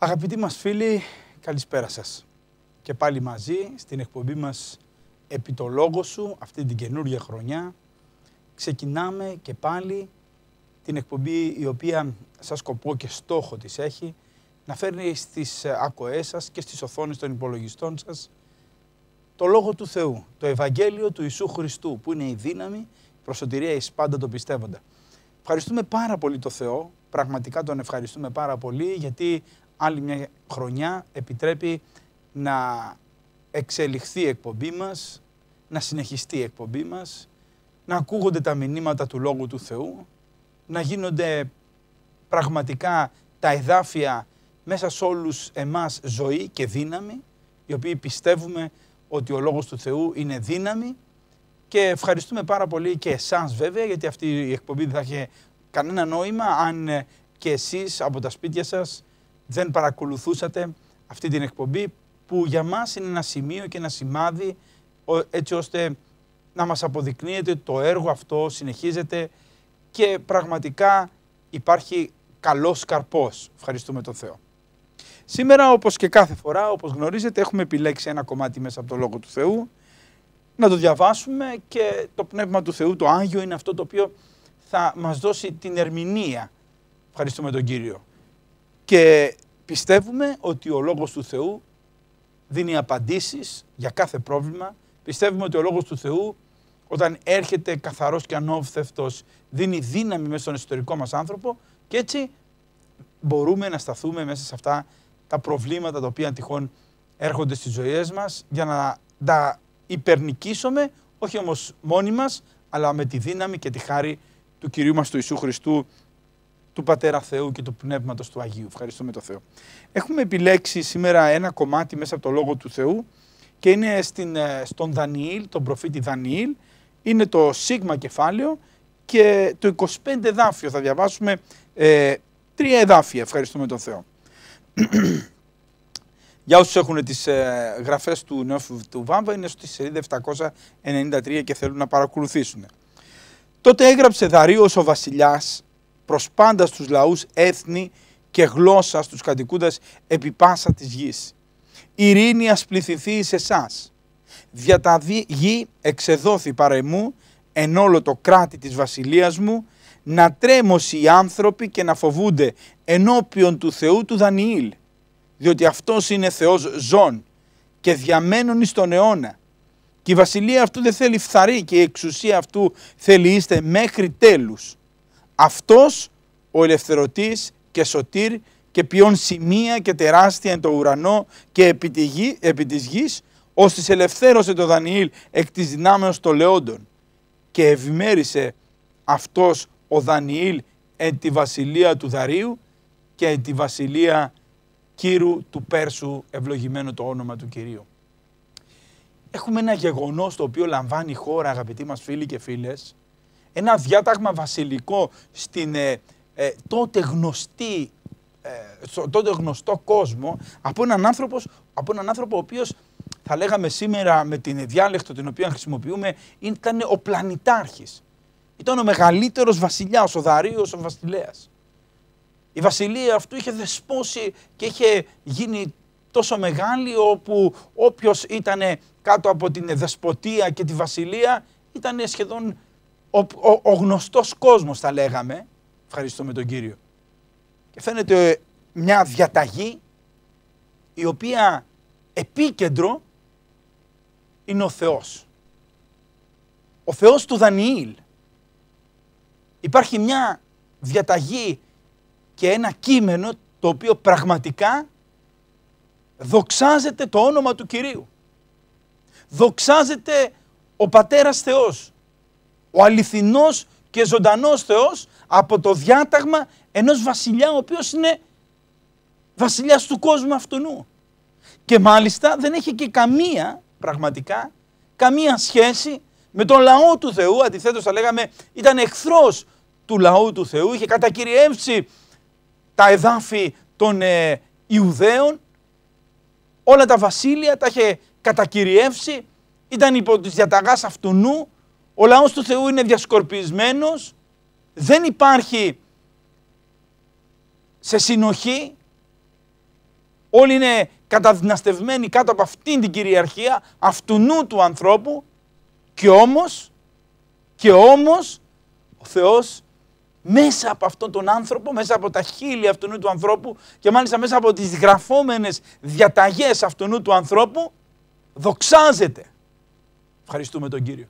Αγαπητοί μας φίλοι, καλησπέρα σας. Και πάλι μαζί στην εκπομπή μας «Επί το λόγο σου» αυτή την καινούργια χρονιά ξεκινάμε και πάλι την εκπομπή η οποία σα σκοπό και στόχο της έχει να φέρνει στις ακοές σας και στις οθόνες των υπολογιστών σας το Λόγο του Θεού, το Ευαγγέλιο του Ιησού Χριστού που είναι η δύναμη προσωτηρία εις πάντα το πιστεύοντα. Ευχαριστούμε πάρα πολύ το Θεό, πραγματικά τον ευχαριστούμε πάρα πολύ γιατί άλλη μια χρονιά επιτρέπει να εξελιχθεί η εκπομπή μας, να συνεχιστεί η εκπομπή μας, να ακούγονται τα μηνύματα του Λόγου του Θεού, να γίνονται πραγματικά τα εδάφια μέσα σε όλους εμάς ζωή και δύναμη, οι οποίοι πιστεύουμε ότι ο Λόγος του Θεού είναι δύναμη και ευχαριστούμε πάρα πολύ και εσάς βέβαια, γιατί αυτή η εκπομπή δεν θα είχε κανένα νόημα αν και εσείς από τα σπίτια σας δεν παρακολουθούσατε αυτή την εκπομπή που για μας είναι ένα σημείο και ένα σημάδι έτσι ώστε να μας αποδεικνύεται το έργο αυτό συνεχίζεται και πραγματικά υπάρχει καλός καρπός. Ευχαριστούμε τον Θεό. Σήμερα όπως και κάθε φορά, όπως γνωρίζετε, έχουμε επιλέξει ένα κομμάτι μέσα από το Λόγο του Θεού να το διαβάσουμε και το Πνεύμα του Θεού, το Άγιο, είναι αυτό το οποίο θα μας δώσει την ερμηνεία. Ευχαριστούμε τον Κύριο και πιστεύουμε ότι ο Λόγος του Θεού δίνει απαντήσεις για κάθε πρόβλημα. Πιστεύουμε ότι ο Λόγος του Θεού όταν έρχεται καθαρός και ανώφθευτος δίνει δύναμη μέσα στον εσωτερικό μας άνθρωπο και έτσι μπορούμε να σταθούμε μέσα σε αυτά τα προβλήματα τα οποία τυχόν έρχονται στις ζωές μας για να τα υπερνικήσουμε όχι όμως μόνοι μας αλλά με τη δύναμη και τη χάρη του Κυρίου μας του Ιησού Χριστού του Πατέρα Θεού και του Πνεύματος του Αγίου. Ευχαριστούμε τον Θεό. Έχουμε επιλέξει σήμερα ένα κομμάτι μέσα από το Λόγο του Θεού και είναι στην, ε, στον Δανιήλ, τον προφήτη Δανιήλ. Είναι το σίγμα κεφάλαιο και το 25 εδάφιο θα διαβάσουμε ε, τρία εδάφια. Ευχαριστούμε τον Θεό. Για όσους έχουν τις ε, γραφές του Νέου του Βάμβα είναι στη σελίδα 793 και θέλουν να παρακολουθήσουν. Τότε έγραψε Δαρίος ο βασιλιάς προς πάντα στους λαούς, έθνη και γλώσσα στους κατοικούντας επί πάσα της γης. Ειρήνη ας πληθυνθεί εις εσάς. Δια τα γη εξεδόθη παρεμού εν όλο το κράτη της βασιλείας μου να τρέμωσι οι άνθρωποι και να φοβούνται ενώπιον του Θεού του Δανιήλ. Διότι αυτός είναι Θεός ζών και διαμένων εις τον αιώνα. Και η βασιλεία αυτού δεν θέλει φθαρή και η εξουσία αυτού θέλει είστε μέχρι τέλους. Αυτός ο ελευθερωτής και σωτήρ και ποιον σημεία και τεράστια εν το ουρανό και επί, τη γη, επί της γης, ελευθέρωσε το Δανιήλ εκ της δυνάμεως των Λεόντων και ευημέρισε αυτός ο Δανιήλ εν τη βασιλεία του Δαρίου και εν τη βασιλεία Κύρου του Πέρσου ευλογημένο το όνομα του Κυρίου. Έχουμε ένα γεγονός το οποίο λαμβάνει η χώρα αγαπητοί μας φίλοι και φίλες ένα διάταγμα βασιλικό στην ε, ε, τότε γνωστή ε, στο τότε γνωστό κόσμο από έναν άνθρωπος, από έναν άνθρωπο ο οποίος θα λέγαμε σήμερα με την διάλεκτο την οποία χρησιμοποιούμε ήταν ο πλανητάρχης. Ήταν ο μεγαλύτερος βασιλιάς, ο Δαρίος ο βασιλέας. Η βασιλεία αυτού είχε δεσπόσει και είχε γίνει τόσο μεγάλη όπου όποιος ήταν κάτω από την δεσποτεία και τη βασιλεία ήταν σχεδόν ο, ο, ο γνωστός κόσμος θα λέγαμε, ευχαριστώ τον Κύριο. Και φαίνεται μια διαταγή η οποία επίκεντρο είναι ο Θεός. Ο Θεός του Δανιήλ. Υπάρχει μια διαταγή και ένα κείμενο το οποίο πραγματικά δοξάζεται το όνομα του Κυρίου. Δοξάζεται ο Πατέρας Θεός ο αληθινός και ζωντανός Θεός από το διάταγμα ενός βασιλιά ο οποίος είναι βασιλιάς του κόσμου αυτού Και μάλιστα δεν έχει και καμία πραγματικά, καμία σχέση με τον λαό του Θεού, αντιθέτως θα λέγαμε ήταν εχθρός του λαού του Θεού, είχε κατακυριεύσει τα εδάφη των ε, Ιουδαίων, όλα τα βασίλεια τα είχε κατακυριεύσει, ήταν υπό τις διαταγάς αυτού νου, ο λαός του Θεού είναι διασκορπισμένος, δεν υπάρχει σε συνοχή, όλοι είναι καταδυναστευμένοι κάτω από αυτήν την κυριαρχία αυτού νου του ανθρώπου και όμως, και όμως ο Θεός μέσα από αυτόν τον άνθρωπο, μέσα από τα χείλη αυτού νου του ανθρώπου και μάλιστα μέσα από τις γραφόμενες διαταγές αυτού νου του ανθρώπου δοξάζεται. Ευχαριστούμε τον Κύριο.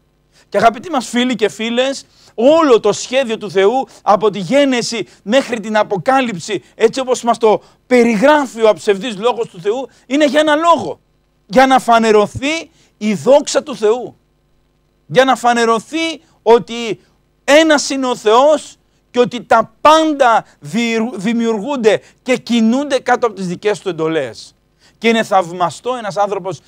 Και αγαπητοί μας φίλοι και φίλες, όλο το σχέδιο του Θεού από τη γένεση μέχρι την αποκάλυψη, έτσι όπως μας το περιγράφει ο αψευδής λόγος του Θεού, είναι για ένα λόγο. Για να φανερωθεί η δόξα του Θεού. Για να φανερωθεί ότι ένας είναι ο Θεός και ότι τα πάντα δημιουργούνται και κινούνται κάτω από τις δικές του εντολές. Και είναι θαυμαστό ένας άνθρωπος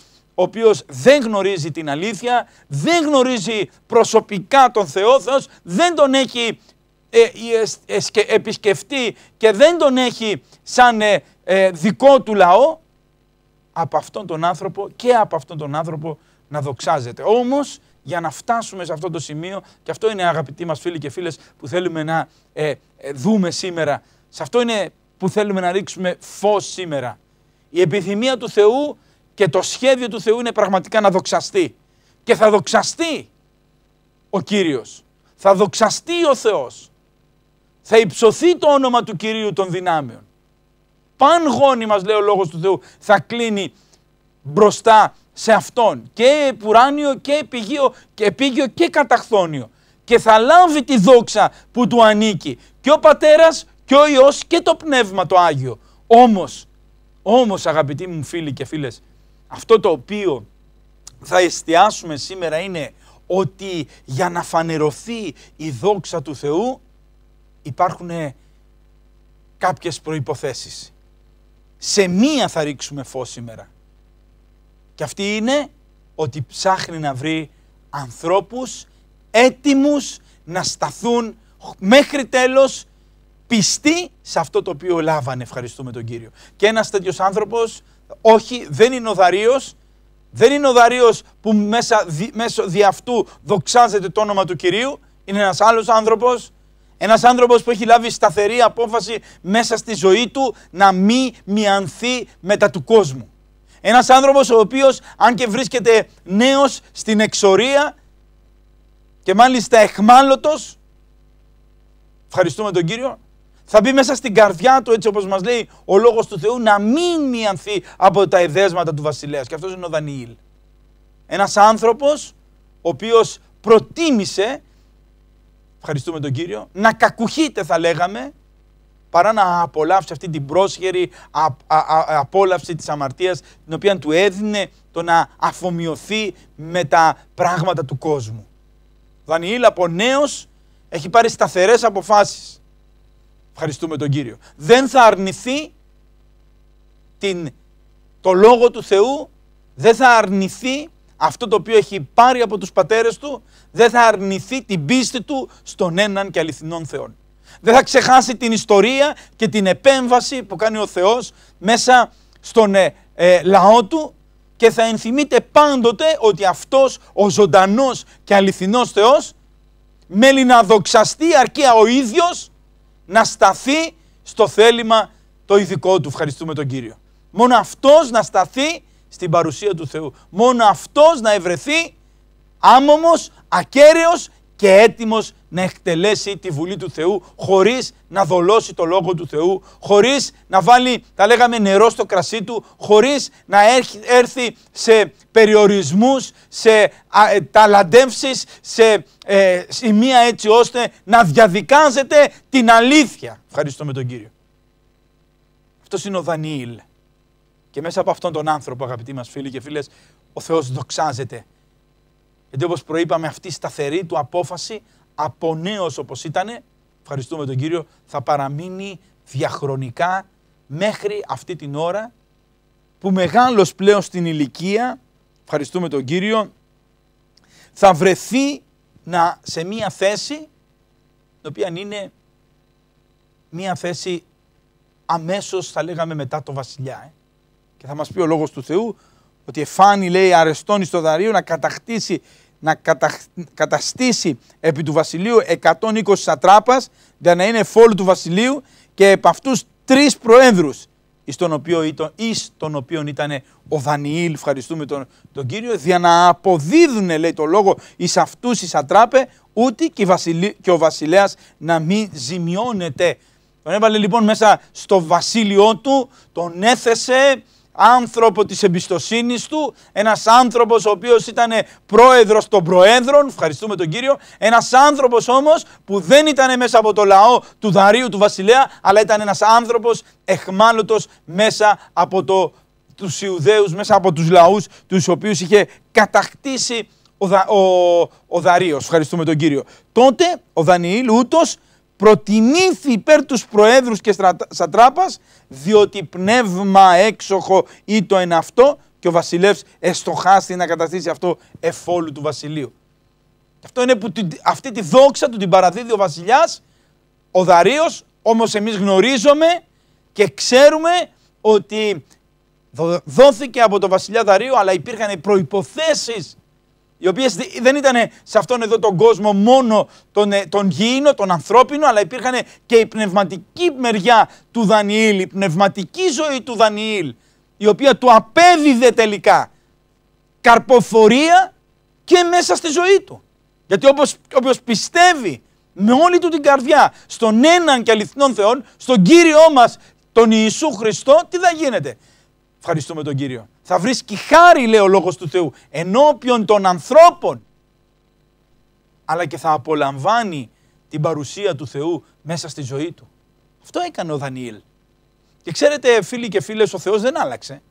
ο οποίος δεν γνωρίζει την αλήθεια, δεν γνωρίζει προσωπικά τον Θεό, Θεός δεν τον έχει ε, επισκεφτεί και δεν τον έχει σαν ε, ε, δικό του λαό, από αυτόν τον άνθρωπο και από αυτόν τον άνθρωπο να δοξάζεται. Όμως για να φτάσουμε σε αυτό το σημείο και αυτό είναι αγαπητοί μας φίλοι και φίλες που θέλουμε να δούμε σήμερα. Σε αυτό είναι που θέλουμε να ρίξουμε φως σήμερα. Η επιθυμία του Θεού και το σχέδιο του Θεού είναι πραγματικά να δοξαστεί. Και θα δοξαστεί ο Κύριος. Θα δοξαστεί ο Θεός. Θα υψωθεί το όνομα του Κυρίου των δυνάμεων. Παν γόνι μας λέει ο Λόγος του Θεού θα κλείνει μπροστά σε Αυτόν. Και πουράνιο και επίγειο και, επίγειο και καταχθόνιο. Και θα λάβει τη δόξα που του ανήκει. Και ο Πατέρας και ο Υιός και το Πνεύμα το Άγιο. Όμως, όμως αγαπητοί μου φίλοι και φίλες, αυτό το οποίο θα εστιάσουμε σήμερα είναι ότι για να φανερωθεί η δόξα του Θεού υπάρχουν κάποιες προϋποθέσεις. Σε μία θα ρίξουμε φως σήμερα. Και αυτή είναι ότι ψάχνει να βρει ανθρώπους έτοιμους να σταθούν μέχρι τέλος πιστοί σε αυτό το οποίο λάβανε. Ευχαριστούμε τον Κύριο. Και ένας τέτοιος άνθρωπος όχι δεν είναι ο Δαρείο. δεν είναι ο Δαρείο που μέσα, μέσω δι' αυτού δοξάζεται το όνομα του Κυρίου, είναι ένας άλλος άνθρωπος. ένας άνθρωπος που έχει λάβει σταθερή απόφαση μέσα στη ζωή του να μη μιανθεί μετά του κόσμου. Ένας άνθρωπος ο οποίος αν και βρίσκεται νέος στην εξορία και μάλιστα εχμάλωτος. ευχαριστούμε τον Κύριο, θα μπει μέσα στην καρδιά του, έτσι όπως μας λέει ο Λόγος του Θεού, να μην μειανθεί από τα εδέσματα του βασιλέας. Και αυτός είναι ο Δανιήλ. Ένας άνθρωπος ο οποίος προτίμησε, ευχαριστούμε τον Κύριο, να κακουχείται θα λέγαμε, παρά να απολαύσει αυτή την πρόσχερη α, α, α, απόλαυση της αμαρτίας, την οποία του έδινε το να αφομοιωθεί με τα πράγματα του κόσμου. Ο Δανιήλ από νέος έχει πάρει σταθερές αποφάσεις Ευχαριστούμε τον Κύριο. Δεν θα αρνηθεί την, το Λόγο του Θεού, δεν θα αρνηθεί αυτό το οποίο έχει πάρει από τους πατέρες του, δεν θα αρνηθεί την πίστη του στον έναν και αληθινόν Θεό. Δεν θα ξεχάσει την ιστορία και την επέμβαση που κάνει ο Θεός μέσα στον ε, ε, λαό του και θα ενθυμείται πάντοτε ότι αυτός ο ζωντανός και αληθινός Θεός μέλει να δοξαστεί αρκεία ο ίδιος να σταθεί στο θέλημα το ειδικό του. Ευχαριστούμε τον Κύριο. Μόνο αυτός να σταθεί στην παρουσία του Θεού. Μόνο αυτός να ευρεθεί άμομος, ακέραιος και έτοιμος να εκτελέσει τη Βουλή του Θεού χωρίς να δολώσει το Λόγο του Θεού, χωρίς να βάλει, τα λέγαμε, νερό στο κρασί του, χωρίς να έρθει σε περιορισμούς, σε ε, ταλαντεύσεις, σε ε, σημεία έτσι ώστε να διαδικάζεται την αλήθεια. Ευχαριστώ με τον Κύριο. Αυτός είναι ο Δανιήλ. Και μέσα από αυτόν τον άνθρωπο, αγαπητοί μας φίλοι και φίλες, ο Θεός δοξάζεται. Γιατί όπως προείπαμε αυτή η σταθερή του απόφαση από νέο όπω ήταν, ευχαριστούμε τον Κύριο, θα παραμείνει διαχρονικά μέχρι αυτή την ώρα που μεγάλος πλέον στην ηλικία, ευχαριστούμε τον Κύριο, θα βρεθεί να, σε μία θέση, η οποία είναι μία θέση αμέσως θα λέγαμε μετά το βασιλιά. Ε. Και θα μας πει ο Λόγος του Θεού ότι εφάνει λέει αρεστώνει στο Δαρείο να κατακτήσει να καταστήσει επί του βασιλείου 120 σατράπας για να είναι φόλου του βασιλείου και επ' αυτούς τρεις προέδρους, εις τον οποίο ήταν, ο Δανιήλ, ευχαριστούμε τον, τον Κύριο, για να αποδίδουν λέει το λόγο εις αυτούς εις ατράπε, ούτε και, και ο βασιλέας να μην ζημιώνεται. Τον έβαλε λοιπόν μέσα στο βασίλειό του, τον έθεσε, άνθρωπο της εμπιστοσύνης του, ένας άνθρωπος ο οποίος ήταν πρόεδρος των προέδρων, ευχαριστούμε τον Κύριο, ένας άνθρωπος όμως που δεν ήταν μέσα από το λαό του Δαρίου του βασιλέα, αλλά ήταν ένας άνθρωπος εχμάλωτος μέσα από το, τους Ιουδαίους, μέσα από τους λαούς τους οποίους είχε κατακτήσει ο, Δαρίο ο, Ευχαριστούμε τον Κύριο. Τότε ο Δανιήλ ούτως προτιμήθη υπέρ τους προέδρους και σατράπας, διότι πνεύμα έξοχο ή το εν αυτό και ο βασιλεύς εστοχάστη να καταστήσει αυτό εφόλου του βασιλείου. Αυτό είναι που αυτή τη δόξα του την παραδίδει ο βασιλιάς, ο Δαρίος, όμως εμείς γνωρίζουμε και ξέρουμε ότι δόθηκε από τον βασιλιά Δαρίο, αλλά υπήρχαν προϋποθέσεις οι οποίες δεν ήταν σε αυτόν εδώ τον κόσμο μόνο τον, ε, τον γήινο, τον ανθρώπινο, αλλά υπήρχαν και η πνευματική μεριά του Δανιήλ, η πνευματική ζωή του Δανιήλ, η οποία του απέδιδε τελικά καρποφορία και μέσα στη ζωή του. Γιατί όπως, όποιος πιστεύει με όλη του την καρδιά στον έναν και αληθινόν Θεόν, στον Κύριό μας, τον Ιησού Χριστό, τι θα γίνεται. Ευχαριστούμε τον Κύριο θα βρίσκει χάρη, λέει ο λόγος του Θεού, ενώπιον των ανθρώπων, αλλά και θα απολαμβάνει την παρουσία του Θεού μέσα στη ζωή του. Αυτό έκανε ο Δανιήλ. Και ξέρετε φίλοι και φίλες, ο Θεός δεν άλλαξε.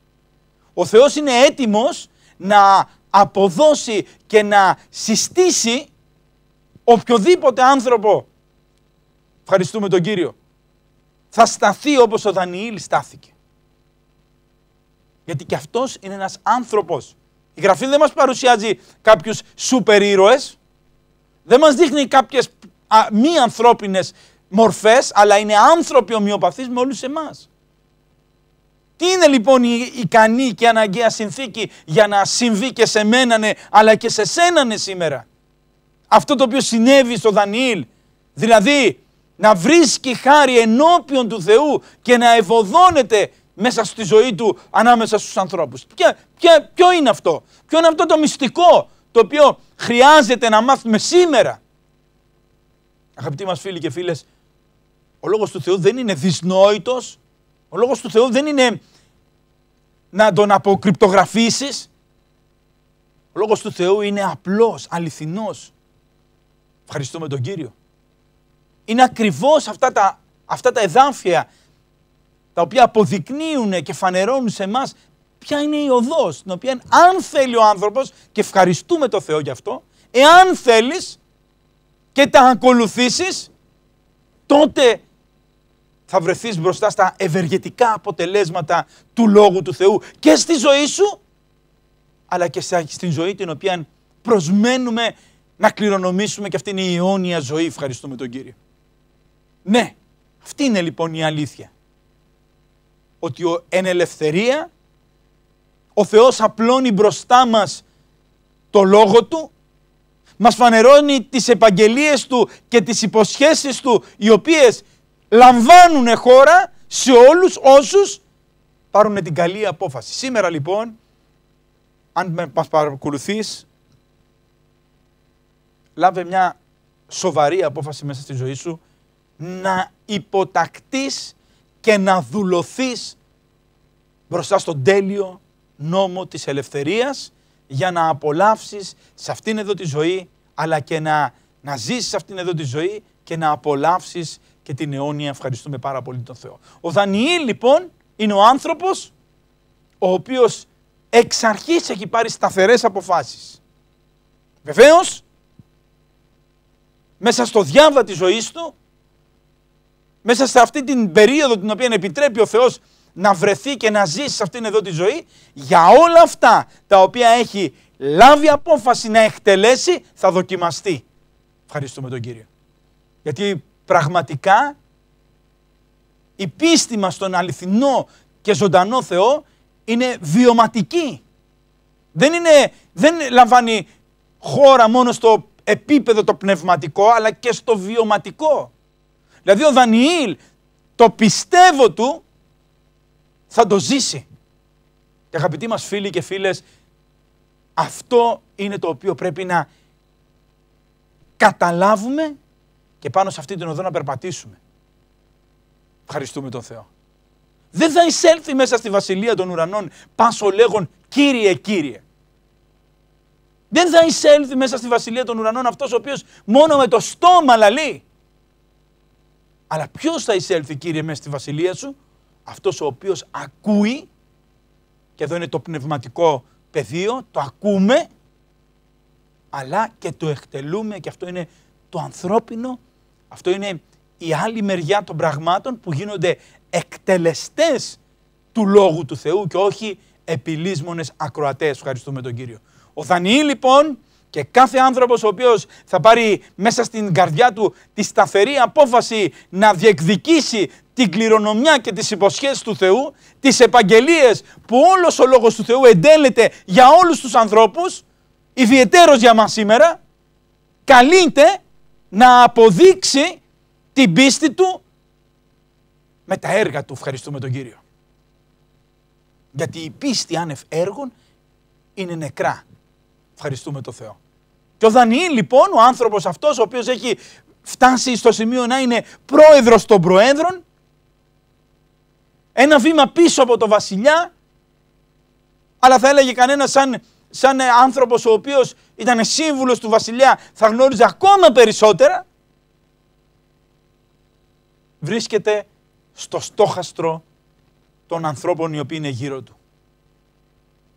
Ο Θεός είναι έτοιμος να αποδώσει και να συστήσει οποιοδήποτε άνθρωπο. Ευχαριστούμε τον Κύριο. Θα σταθεί όπως ο Δανιήλ στάθηκε. Γιατί και αυτός είναι ένας άνθρωπος. Η γραφή δεν μας παρουσιάζει κάποιους σούπερ ήρωε. Δεν μας δείχνει κάποιες μη ανθρώπινες μορφές, αλλά είναι άνθρωποι ομοιοπαθείς με όλους εμάς. Τι είναι λοιπόν η ικανή και αναγκαία συνθήκη για να συμβεί και σε ναι, αλλά και σε σένανε σήμερα. Αυτό το οποίο συνέβη στο Δανιήλ, δηλαδή να βρίσκει χάρη ενώπιον του Θεού και να ευωδώνεται μέσα στη ζωή του ανάμεσα στους ανθρώπους. ποιο είναι αυτό, ποιο είναι αυτό το μυστικό το οποίο χρειάζεται να μάθουμε σήμερα. Αγαπητοί μας φίλοι και φίλες, ο Λόγος του Θεού δεν είναι δυσνόητος, ο Λόγος του Θεού δεν είναι να τον αποκρυπτογραφήσεις, ο Λόγος του Θεού είναι απλός, αληθινός. Ευχαριστούμε τον Κύριο. Είναι ακριβώς αυτά τα, αυτά τα εδάφια τα οποία αποδεικνύουν και φανερώνουν σε εμάς ποια είναι η οδός, την οποία αν θέλει ο άνθρωπος, και ευχαριστούμε το Θεό γι' αυτό, εάν θέλεις και τα ακολουθήσεις, τότε θα βρεθείς μπροστά στα ευεργετικά αποτελέσματα του Λόγου του Θεού και στη ζωή σου, αλλά και στην ζωή την οποία προσμένουμε να κληρονομήσουμε και αυτή είναι η αιώνια ζωή. Ευχαριστούμε τον Κύριο. Ναι, αυτή είναι λοιπόν η αλήθεια ότι ο, εν ελευθερία ο Θεός απλώνει μπροστά μας το λόγο Του, μας φανερώνει τις επαγγελίες Του και τις υποσχέσεις Του, οι οποίες λαμβάνουν χώρα σε όλους όσους πάρουν την καλή απόφαση. Σήμερα λοιπόν, αν μας παρακολουθείς, λάβε μια σοβαρή απόφαση μέσα στη ζωή σου, να υποτακτείς και να δουλωθείς μπροστά στον τέλειο νόμο της ελευθερίας για να απολαύσεις σε αυτήν εδώ τη ζωή αλλά και να, να ζήσεις αυτήν εδώ τη ζωή και να απολαύσεις και την αιώνια. Ευχαριστούμε πάρα πολύ τον Θεό. Ο Δανιήλ λοιπόν είναι ο άνθρωπος ο οποίος εξ αρχής έχει πάρει σταθερές αποφάσεις. Βεβαίως, μέσα στο διάβα της ζωής του μέσα σε αυτή την περίοδο την οποία επιτρέπει ο Θεός να βρεθεί και να ζήσει σε αυτήν εδώ τη ζωή, για όλα αυτά τα οποία έχει λάβει απόφαση να εκτελέσει, θα δοκιμαστεί. Ευχαριστούμε τον Κύριο. Γιατί πραγματικά η πίστη μας στον αληθινό και ζωντανό Θεό είναι βιωματική. Δεν, είναι, δεν λαμβάνει χώρα μόνο στο επίπεδο το πνευματικό, αλλά και στο βιωματικό. Δηλαδή ο Δανιήλ το πιστεύω του θα το ζήσει. Και αγαπητοί μας φίλοι και φίλες, αυτό είναι το οποίο πρέπει να καταλάβουμε και πάνω σε αυτή την οδό να περπατήσουμε. Ευχαριστούμε τον Θεό. Δεν θα εισέλθει μέσα στη βασιλεία των ουρανών πάσο λέγον Κύριε, Κύριε. Δεν θα εισέλθει μέσα στη βασιλεία των ουρανών αυτός ο οποίος μόνο με το στόμα λαλεί. Αλλά ποιος θα εισέλθει, κύριε, μέσα στη βασιλεία σου, αυτός ο οποίος ακούει, και εδώ είναι το πνευματικό πεδίο, το ακούμε, αλλά και το εκτελούμε, και αυτό είναι το ανθρώπινο, αυτό είναι η άλλη μεριά των πραγμάτων που γίνονται εκτελεστές του Λόγου του Θεού και όχι επιλύσμονες ακροατές. Ευχαριστούμε τον Κύριο. Ο Δανιήλ λοιπόν και κάθε άνθρωπος ο οποίος θα πάρει μέσα στην καρδιά του τη σταθερή απόφαση να διεκδικήσει την κληρονομιά και τις υποσχέσεις του Θεού, τις επαγγελίες που όλος ο λόγος του Θεού εντέλεται για όλους τους ανθρώπους, ιδιαιτέρως για μας σήμερα, καλείται να αποδείξει την πίστη του με τα έργα του. Ευχαριστούμε τον Κύριο. Γιατί η πίστη άνευ έργων είναι νεκρά. Ευχαριστούμε τον Θεό. Και ο Δανιήλ λοιπόν, ο άνθρωπος αυτός ο οποίος έχει φτάσει στο σημείο να είναι πρόεδρος των προέδρων, ένα βήμα πίσω από το βασιλιά, αλλά θα έλεγε κανένας σαν, σαν άνθρωπος ο οποίος ήταν σύμβουλος του βασιλιά θα γνώριζε ακόμα περισσότερα, βρίσκεται στο στόχαστρο των ανθρώπων οι οποίοι είναι γύρω του.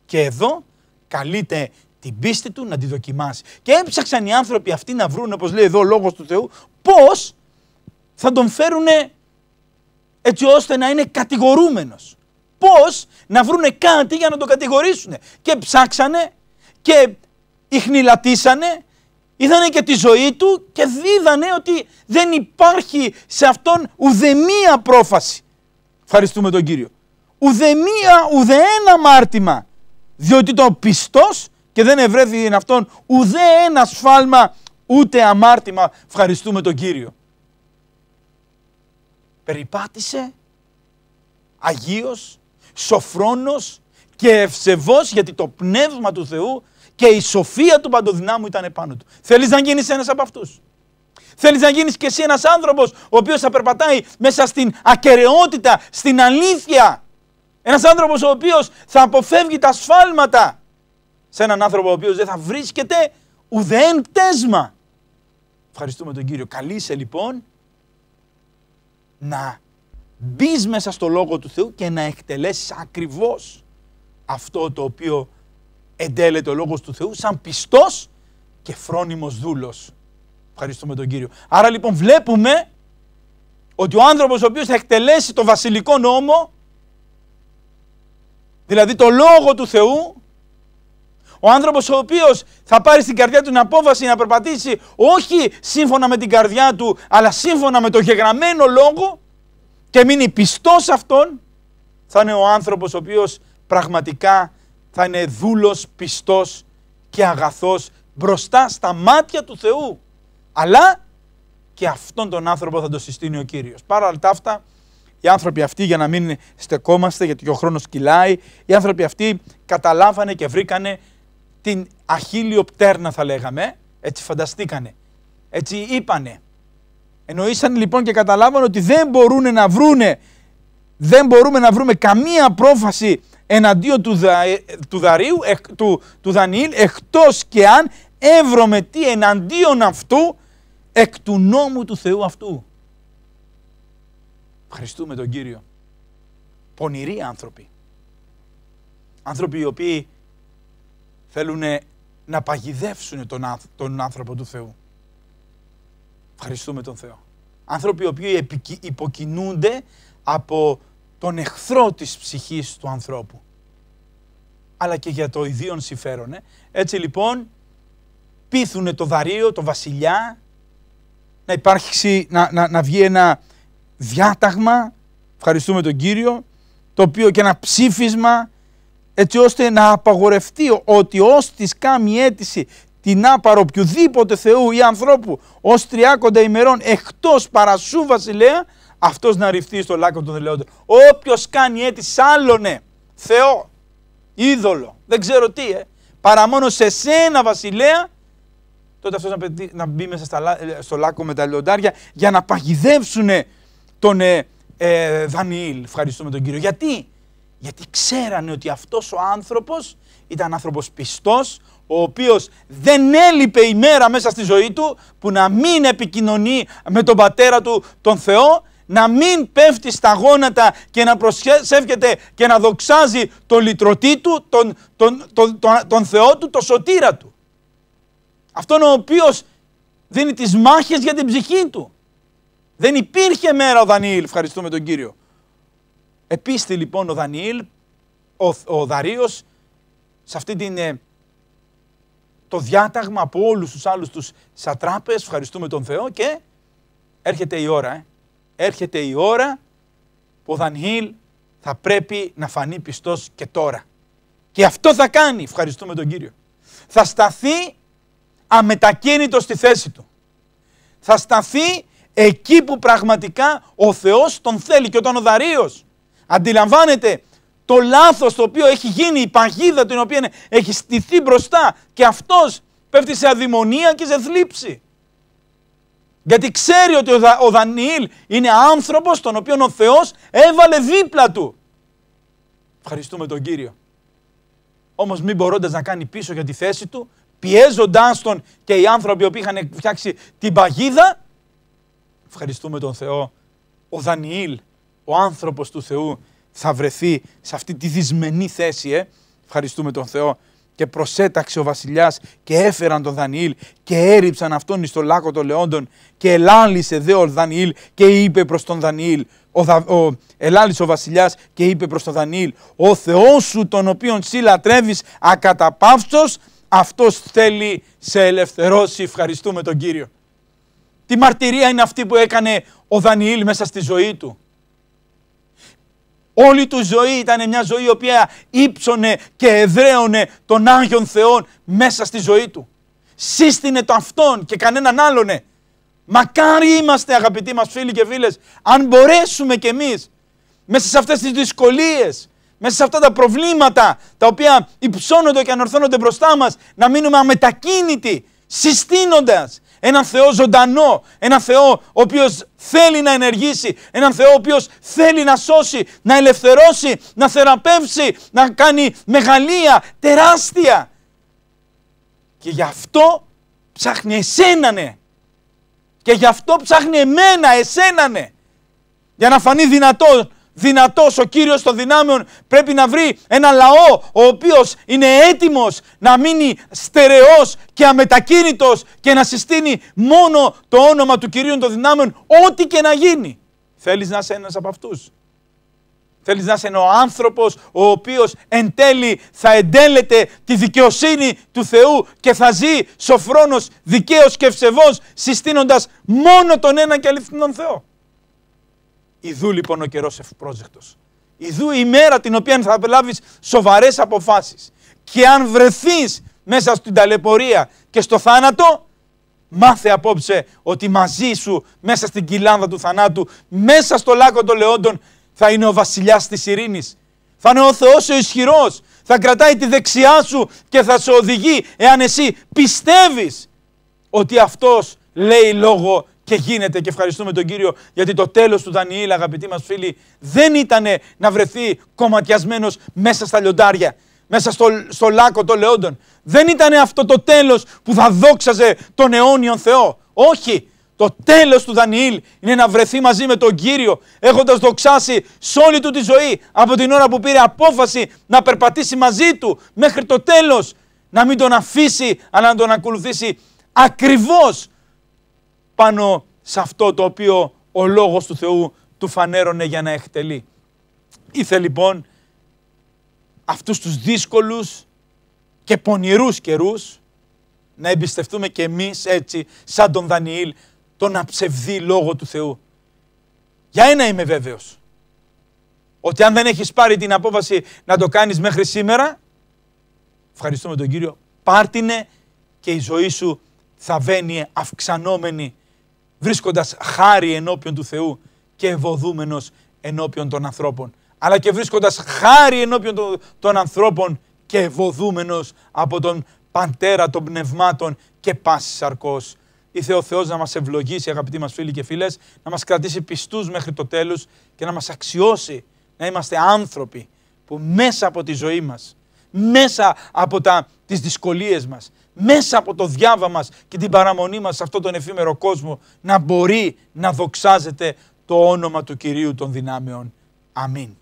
Και εδώ καλείται την πίστη του να τη δοκιμάσει. Και έψαξαν οι άνθρωποι αυτοί να βρουν, όπως λέει εδώ ο Λόγος του Θεού, πώς θα τον φέρουν έτσι ώστε να είναι κατηγορούμενος. Πώς να βρουν κάτι για να τον κατηγορήσουν. Και ψάξανε και ιχνηλατήσανε, είδανε και τη ζωή του και δίδανε ότι δεν υπάρχει σε αυτόν ουδεμία πρόφαση. Ευχαριστούμε τον Κύριο. Ουδεμία, ουδένα μάρτημα. Διότι το πιστός και δεν ευρέθη εν αυτόν ουδέ ένα σφάλμα ούτε αμάρτημα. Ευχαριστούμε τον Κύριο. Περιπάτησε Αγίος, Σοφρόνος και Ευσεβός γιατί το Πνεύμα του Θεού και η σοφία του παντοδυνάμου ήταν επάνω του. Θέλεις να γίνεις ένας από αυτούς. Θέλεις να γίνεις και εσύ ένας άνθρωπος ο οποίος θα περπατάει μέσα στην ακαιρεότητα, στην αλήθεια. Ένας άνθρωπος ο οποίος θα αποφεύγει τα σφάλματα σε έναν άνθρωπο ο οποίος δεν θα βρίσκεται ουδέν πτέσμα. Ευχαριστούμε τον Κύριο. Καλείσαι λοιπόν να μπεις μέσα στο Λόγο του Θεού και να εκτελέσεις ακριβώς αυτό το οποίο εντέλεται ο Λόγος του Θεού σαν πιστός και φρόνιμος δούλος. Ευχαριστούμε τον Κύριο. Άρα λοιπόν βλέπουμε ότι ο άνθρωπος ο οποίος θα εκτελέσει το βασιλικό νόμο, δηλαδή το Λόγο του Θεού, ο άνθρωπος ο οποίος θα πάρει στην καρδιά του την απόφαση να περπατήσει όχι σύμφωνα με την καρδιά του, αλλά σύμφωνα με το γεγραμμένο λόγο και μείνει πιστός αυτόν, θα είναι ο άνθρωπος ο οποίος πραγματικά θα είναι δούλος, πιστός και αγαθός μπροστά στα μάτια του Θεού. Αλλά και αυτόν τον άνθρωπο θα τον συστήνει ο κύριος. Παρά τα αυτά, οι άνθρωποι αυτοί, για να μην στεκόμαστε, γιατί ο χρόνος κυλάει, οι άνθρωποι αυτοί καταλάβανε και βρήκανε την αχίλιο πτέρνα θα λέγαμε, έτσι φανταστήκανε, έτσι είπανε. Εννοήσαν λοιπόν και καταλάβανε ότι δεν μπορούν να βρούνε, δεν μπορούμε να βρούμε καμία πρόφαση εναντίον του, δα, ε, του Δαρίου, του, του Δανιήλ, εκτός και αν έβρωμε τι εναντίον αυτού, εκ του νόμου του Θεού αυτού. Χριστούμε τον Κύριο. Πονηροί άνθρωποι. Άνθρωποι οι οποίοι Θέλουν να παγιδεύσουν τον, τον άνθρωπο του Θεού. Ευχαριστούμε τον Θεό. Άνθρωποι οι οποίοι υποκινούνται από τον εχθρό της ψυχής του ανθρώπου. Αλλά και για το ιδίον συμφέρον. Έτσι λοιπόν πείθουνε το δαρείο, το βασιλιά, να υπάρξει, να, να, να βγει ένα διάταγμα, ευχαριστούμε τον Κύριο, το οποίο και ένα ψήφισμα έτσι ώστε να απαγορευτεί ότι ως της κάνει αίτηση την άπαρο οποιοδήποτε Θεού ή ανθρώπου ως 30 ημερών εκτός παρασού βασιλέα, αυτός να ρηφθεί στο λάκκο των δελεόντων. Όποιος κάνει αίτηση άλλονε, Θεό, είδωλο, δεν ξέρω τι, ε, παρά μόνο σε σένα βασιλέα, τότε αυτός να, να μπει μέσα στα, ε, στο λάκκο με τα λεοντάρια για να παγιδεύσουν τον ε, ε, Δανιήλ. Ευχαριστούμε τον Κύριο. Γιατί, γιατί ξέρανε ότι αυτός ο άνθρωπος ήταν άνθρωπος πιστός, ο οποίος δεν έλειπε η μέρα μέσα στη ζωή του που να μην επικοινωνεί με τον πατέρα του τον Θεό, να μην πέφτει στα γόνατα και να προσεύχεται και να δοξάζει τον λυτρωτή του, τον, τον, τον, τον, Θεό του, τον σωτήρα του. Αυτόν ο οποίος δίνει τις μάχες για την ψυχή του. Δεν υπήρχε μέρα ο Δανιήλ, ευχαριστούμε τον Κύριο, Επίστη λοιπόν ο Δανιήλ, ο, ο Δαρίος, σε αυτή την, ε, το διάταγμα από όλους τους άλλους τους σατράπες, ευχαριστούμε τον Θεό και έρχεται η ώρα, ε. έρχεται η ώρα που ο Δανιήλ θα πρέπει να φανεί πιστός και τώρα. Και αυτό θα κάνει, ευχαριστούμε τον Κύριο. Θα σταθεί αμετακίνητο στη θέση του. Θα σταθεί εκεί που πραγματικά ο Θεός τον θέλει και όταν ο Δαρίος αντιλαμβάνεται το λάθος το οποίο έχει γίνει, η παγίδα την οποία έχει στηθεί μπροστά και αυτός πέφτει σε αδημονία και σε θλίψη. Γιατί ξέρει ότι ο, Δανιήλ είναι άνθρωπος τον οποίον ο Θεός έβαλε δίπλα του. Ευχαριστούμε τον Κύριο. Όμως μην μπορώντας να κάνει πίσω για τη θέση του, πιέζοντάς τον και οι άνθρωποι που είχαν φτιάξει την παγίδα, ευχαριστούμε τον Θεό. Ο Δανιήλ ο άνθρωπος του Θεού θα βρεθεί σε αυτή τη δυσμενή θέση. Ε. Ευχαριστούμε τον Θεό. Και προσέταξε ο βασιλιάς και έφεραν τον Δανιήλ και έριψαν αυτόν εις το λάκκο των Λεόντων και ελάλησε δε ο Δανιήλ και είπε προς τον Δανιήλ ο, ο, ελάλησε ο βασιλιάς και είπε προς τον Δανιήλ «Ο Θεός σου τον οποίον σύ λατρεύεις ακαταπαύστος, αυτός θέλει σε ελευθερώσει». Ευχαριστούμε τον Κύριο. Τι μαρτυρία είναι αυτή που έκανε ο Δανιήλ μέσα στη ζωή του. Όλη του ζωή ήταν μια ζωή η οποία ύψωνε και εδραίωνε τον Άγιον Θεό μέσα στη ζωή του. Σύστηνε το αυτόν και κανέναν άλλονε. Μακάρι είμαστε αγαπητοί μας φίλοι και φίλες, αν μπορέσουμε κι εμείς μέσα σε αυτές τις δυσκολίες, μέσα σε αυτά τα προβλήματα τα οποία υψώνονται και ανορθώνονται μπροστά μας, να μείνουμε αμετακίνητοι, συστήνοντας, έναν Θεό ζωντανό, έναν Θεό ο οποίος θέλει να ενεργήσει, έναν Θεό ο οποίος θέλει να σώσει, να ελευθερώσει, να θεραπεύσει, να κάνει μεγαλεία, τεράστια. Και γι' αυτό ψάχνει εσένανε. Και γι' αυτό ψάχνει εμένα, εσένανε. Για να φανεί δυνατό δυνατός ο Κύριος των δυνάμεων πρέπει να βρει ένα λαό ο οποίος είναι έτοιμος να μείνει στερεός και αμετακίνητος και να συστήνει μόνο το όνομα του Κυρίου των δυνάμεων ό,τι και να γίνει. Θέλεις να είσαι ένας από αυτούς. Θέλεις να είσαι ο άνθρωπος ο οποίος εν τέλει θα εντέλεται τη δικαιοσύνη του Θεού και θα ζει σοφρόνος, δικαίος και ευσεβός συστήνοντας μόνο τον ένα και αληθινόν Θεό. Ιδού λοιπόν ο καιρός ευπρόζεκτο. Ιδού η μέρα την οποία θα λάβεις σοβαρές αποφάσεις. Και αν βρεθείς μέσα στην ταλαιπωρία και στο θάνατο, μάθε απόψε ότι μαζί σου, μέσα στην κοιλάνδα του θανάτου, μέσα στο λάκκο των λεόντων, θα είναι ο βασιλιάς της ειρήνης. Θα είναι ο Θεός ο ισχυρός. Θα κρατάει τη δεξιά σου και θα σε οδηγεί εάν εσύ πιστεύεις ότι αυτός λέει λόγο και γίνεται και ευχαριστούμε τον Κύριο γιατί το τέλος του Δανιήλ αγαπητοί μας φίλοι δεν ήταν να βρεθεί κομματιασμένος μέσα στα λιοντάρια, μέσα στο, στο λάκο των λεόντων. Δεν ήταν αυτό το τέλος που θα δόξαζε τον αιώνιον Θεό. Όχι, το τέλος του Δανιήλ είναι να βρεθεί μαζί με τον Κύριο έχοντας δοξάσει σε όλη του τη ζωή από την ώρα που πήρε απόφαση να περπατήσει μαζί του μέχρι το τέλος να μην τον αφήσει αλλά να τον ακολουθήσει ακριβώς πάνω σε αυτό το οποίο ο Λόγος του Θεού του φανέρωνε για να εκτελεί. Ήθε λοιπόν αυτούς τους δύσκολους και πονηρούς καιρούς να εμπιστευτούμε και εμείς έτσι σαν τον Δανιήλ τον αψευδή Λόγο του Θεού. Για ένα είμαι βέβαιος. Ότι αν δεν έχεις πάρει την απόφαση να το κάνεις μέχρι σήμερα, ευχαριστούμε τον Κύριο, πάρτινε και η ζωή σου θα βαίνει αυξανόμενη βρίσκοντας χάρη ενώπιον του Θεού και ευωδούμενος ενώπιον των ανθρώπων. Αλλά και βρίσκοντας χάρη ενώπιον των, ανθρώπων και ευωδούμενος από τον Παντέρα των πνευμάτων και πάσης σαρκός. Ήθε ο Θεός να μας ευλογήσει αγαπητοί μας φίλοι και φίλες, να μας κρατήσει πιστούς μέχρι το τέλος και να μας αξιώσει να είμαστε άνθρωποι που μέσα από τη ζωή μας, μέσα από τα, τις δυσκολίες μας, μέσα από το διάβα μας και την παραμονή μας σε αυτόν τον εφήμερο κόσμο να μπορεί να δοξάζεται το όνομα του Κυρίου των δυνάμεων. Αμήν.